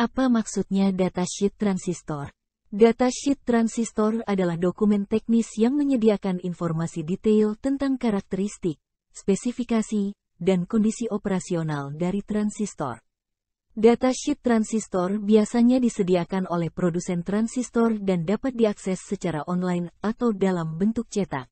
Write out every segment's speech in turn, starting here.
Apa maksudnya datasheet transistor? Datasheet transistor adalah dokumen teknis yang menyediakan informasi detail tentang karakteristik, spesifikasi, dan kondisi operasional dari transistor. Datasheet transistor biasanya disediakan oleh produsen transistor dan dapat diakses secara online atau dalam bentuk cetak.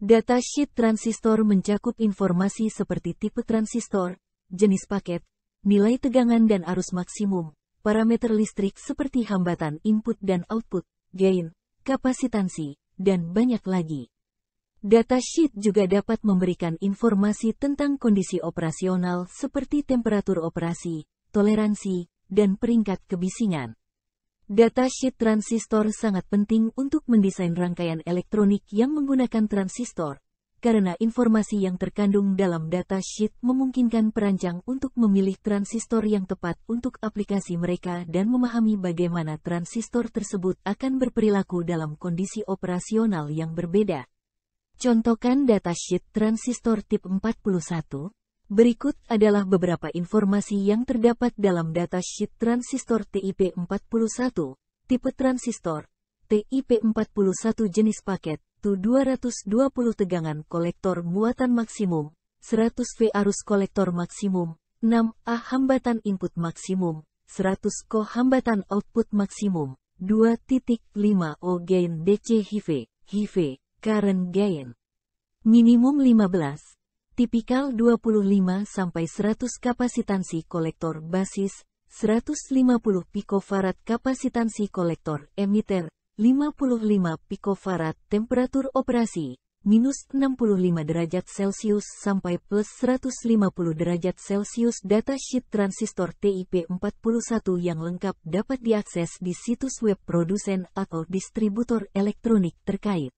Datasheet transistor mencakup informasi seperti tipe transistor, jenis paket, nilai tegangan dan arus maksimum, parameter listrik seperti hambatan input dan output, gain, kapasitansi, dan banyak lagi. Data sheet juga dapat memberikan informasi tentang kondisi operasional seperti temperatur operasi, toleransi, dan peringkat kebisingan. Data sheet transistor sangat penting untuk mendesain rangkaian elektronik yang menggunakan transistor, karena informasi yang terkandung dalam data sheet memungkinkan perancang untuk memilih transistor yang tepat untuk aplikasi mereka dan memahami bagaimana transistor tersebut akan berperilaku dalam kondisi operasional yang berbeda. Contohkan data sheet transistor tip 41. Berikut adalah beberapa informasi yang terdapat dalam data sheet transistor TIP41, tipe transistor, TIP41 jenis paket, yaitu 220 tegangan kolektor muatan maksimum, 100 V arus kolektor maksimum, 6 A hambatan input maksimum, 100 Ko hambatan output maksimum, 2.5 O gain DC HIV, HIV, current gain. Minimum 15, tipikal 25 sampai 100 kapasitansi kolektor basis, 150 picofarad kapasitansi kolektor emiter, 55 picofarad, temperatur operasi, minus 65 derajat Celcius sampai plus 150 derajat Celcius sheet transistor TIP41 yang lengkap dapat diakses di situs web produsen atau distributor elektronik terkait.